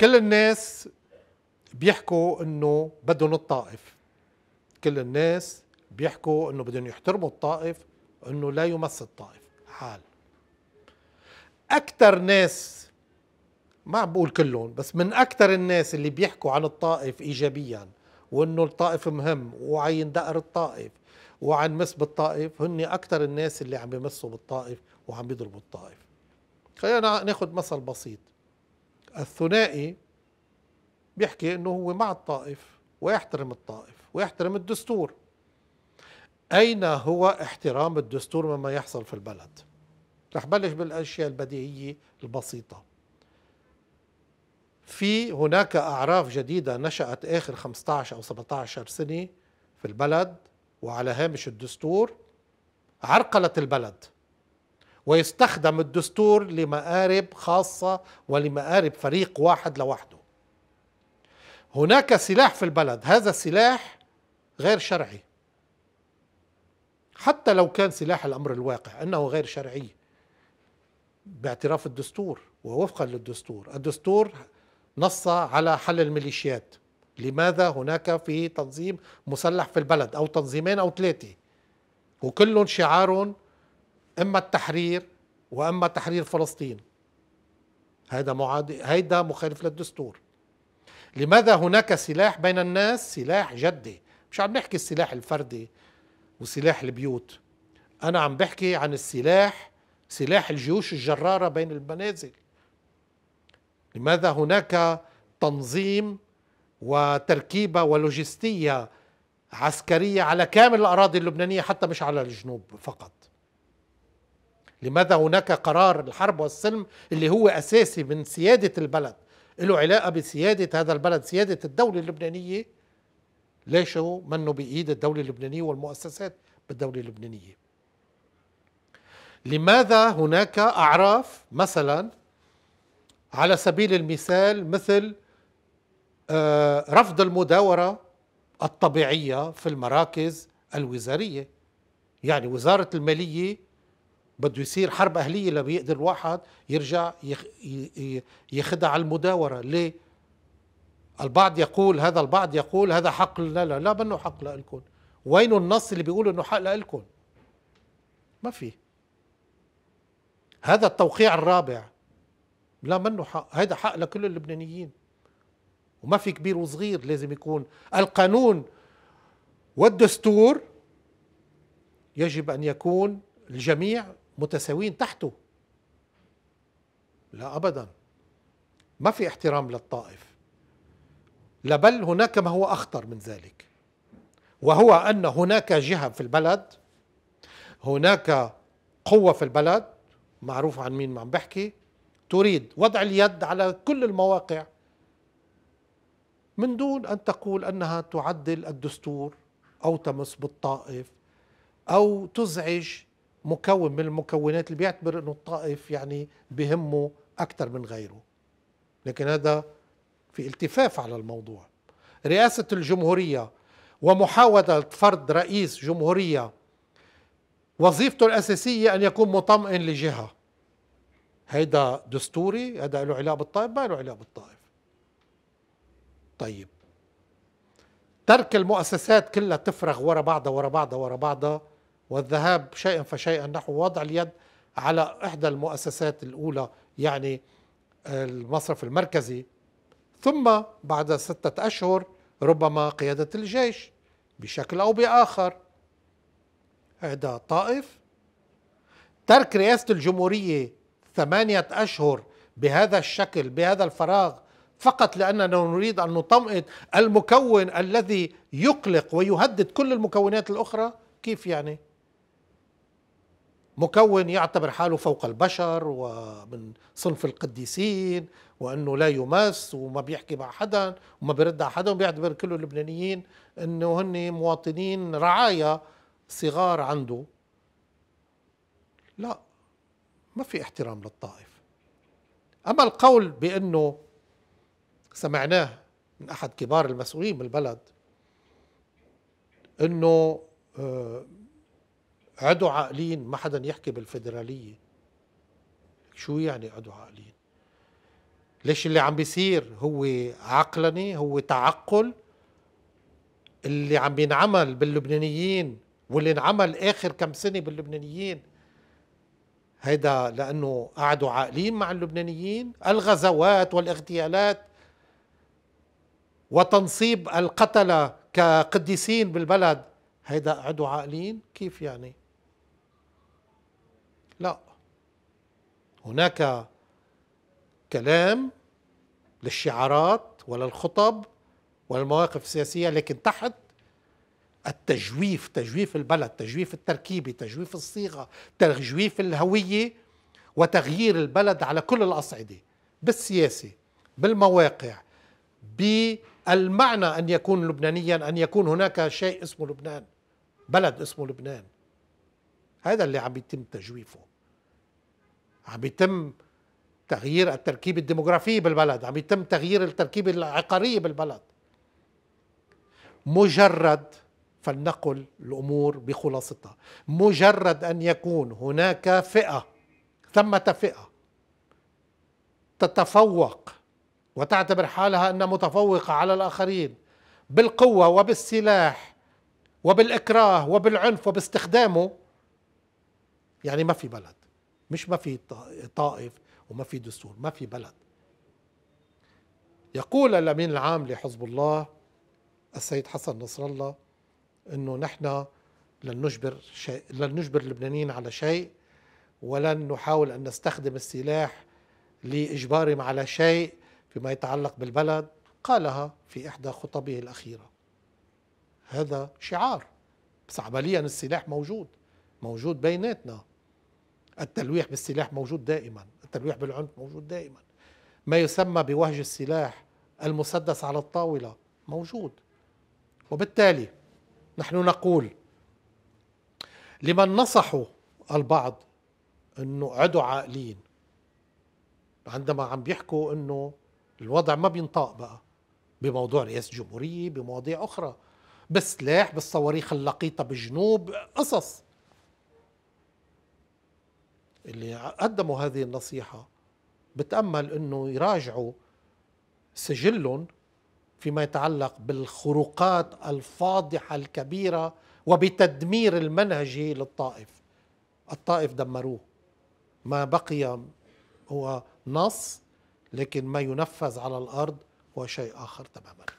كل الناس بيحكوا انه بدهم الطائف كل الناس بيحكوا انه بدهم يحترموا الطائف انه لا يمس الطائف حال اكثر ناس ما عم بقول كلهم بس من اكثر الناس اللي بيحكوا عن الطائف ايجابيا وانه الطائف مهم وعين دقر الطائف وعن مس بالطائف هن اكثر الناس اللي عم بيمسوا بالطائف وعم بيضربوا الطائف خلينا ناخذ مثل بسيط الثنائي بيحكي انه هو مع الطائف ويحترم الطائف ويحترم الدستور اين هو احترام الدستور مما يحصل في البلد رح بلش بالاشياء البديهيه البسيطه في هناك اعراف جديده نشات اخر 15 او 17 سنه في البلد وعلى هامش الدستور عرقلت البلد ويستخدم الدستور لمآرب خاصة ولمآرب فريق واحد لوحده هناك سلاح في البلد هذا السلاح غير شرعي حتى لو كان سلاح الأمر الواقع أنه غير شرعي باعتراف الدستور ووفقا للدستور الدستور نص على حل الميليشيات لماذا هناك في تنظيم مسلح في البلد أو تنظيمين أو ثلاثة وكل شعارهم اما التحرير واما تحرير فلسطين هذا معاد هيدا مخالف للدستور لماذا هناك سلاح بين الناس سلاح جدي مش عم نحكي السلاح الفردي وسلاح البيوت انا عم بحكي عن السلاح سلاح الجيوش الجراره بين المنازل لماذا هناك تنظيم وتركيبه ولوجستيه عسكريه على كامل الاراضي اللبنانيه حتى مش على الجنوب فقط لماذا هناك قرار الحرب والسلم اللي هو أساسي من سيادة البلد له علاقة بسيادة هذا البلد سيادة الدولة اللبنانية ليش هو منه بإيد الدولة اللبنانية والمؤسسات بالدولة اللبنانية لماذا هناك أعراف مثلا على سبيل المثال مثل آه، رفض المداورة الطبيعية في المراكز الوزارية يعني وزارة المالية بده يصير حرب أهلية لبيقدر الواحد يرجع يخدع على المداورة ليه؟ البعض يقول هذا البعض يقول هذا حق لا لا لا منه حق لإلكم وين النص اللي بيقول انه حق لإلكم ما في هذا التوقيع الرابع لا منه حق هذا حق لكل اللبنانيين وما في كبير وصغير لازم يكون القانون والدستور يجب ان يكون الجميع متساويين تحته لا ابدا ما في احترام للطائف لا بل هناك ما هو اخطر من ذلك وهو ان هناك جهه في البلد هناك قوه في البلد معروف عن مين ما عم بحكي تريد وضع اليد على كل المواقع من دون ان تقول انها تعدل الدستور او تمس بالطائف او تزعج مكون من المكونات اللي بيعتبر انه الطائف يعني بهمه اكثر من غيره لكن هذا في التفاف على الموضوع رئاسه الجمهوريه ومحاوله فرض رئيس جمهوريه وظيفته الاساسيه ان يكون مطمئن لجهه هيدا دستوري هذا له علاقه بالطائف ما له علاقه بالطائف طيب ترك المؤسسات كلها تفرغ ورا بعضها ورا بعضها ورا بعضها والذهاب شيئا فشيئا نحو وضع اليد على إحدى المؤسسات الأولى يعني المصرف المركزي ثم بعد ستة أشهر ربما قيادة الجيش بشكل أو بآخر هذا طائف ترك رئاسة الجمهورية ثمانية أشهر بهذا الشكل بهذا الفراغ فقط لأننا نريد أن نطمئن المكون الذي يقلق ويهدد كل المكونات الأخرى كيف يعني؟ مكون يعتبر حاله فوق البشر ومن صنف القديسين وانه لا يمس وما بيحكي مع حدا وما بيرد على حدا وبيعتبر كل اللبنانيين انه هن مواطنين رعايا صغار عنده لا ما في احترام للطائف اما القول بانه سمعناه من احد كبار المسؤولين بالبلد انه آه، عدوا عاقلين ما حدا يحكي بالفدرالية شو يعني عدوا عاقلين ليش اللي عم بيصير هو عقلني هو تعقل اللي عم بينعمل باللبنانيين واللي انعمل اخر كم سنه باللبنانيين هيدا لانه قعدوا عاقلين مع اللبنانيين الغزوات والاغتيالات وتنصيب القتله كقديسين بالبلد هيدا قعدوا عاقلين كيف يعني لا هناك كلام للشعارات ولا الخطب ولا المواقف السياسية لكن تحت التجويف تجويف البلد تجويف التركيبة تجويف الصيغة تجويف الهوية وتغيير البلد على كل الأصعدة بالسياسة بالمواقع بالمعنى أن يكون لبنانيا أن يكون هناك شيء اسمه لبنان بلد اسمه لبنان هذا اللي عم يتم تجويفه عم يتم تغيير التركيب الديموغرافي بالبلد عم يتم تغيير التركيب العقارية بالبلد مجرد فلنقل الامور بخلاصتها مجرد ان يكون هناك فئه ثمه فئه تتفوق وتعتبر حالها انها متفوقه على الاخرين بالقوه وبالسلاح وبالاكراه وبالعنف وباستخدامه يعني ما في بلد مش ما في طائف وما في دستور ما في بلد يقول الامين العام لحزب الله السيد حسن نصر الله انه نحن لن نجبر شيء لن نجبر اللبنانيين على شيء ولن نحاول ان نستخدم السلاح لاجبارهم على شيء فيما يتعلق بالبلد قالها في احدى خطبه الاخيره هذا شعار بس عمليا السلاح موجود موجود بيناتنا التلويح بالسلاح موجود دائما التلويح بالعنف موجود دائما ما يسمى بوهج السلاح المسدس على الطاولة موجود وبالتالي نحن نقول لمن نصحوا البعض انه عدوا عاقلين عندما عم بيحكوا انه الوضع ما بينطاق بقى بموضوع رئاسة جمهورية بمواضيع أخرى بالسلاح بالصواريخ اللقيطة بالجنوب قصص اللي قدموا هذه النصيحة بتأمل أنه يراجعوا سجلهم فيما يتعلق بالخروقات الفاضحة الكبيرة وبتدمير المنهجي للطائف الطائف دمروه ما بقي هو نص لكن ما ينفذ على الأرض هو شيء آخر تماماً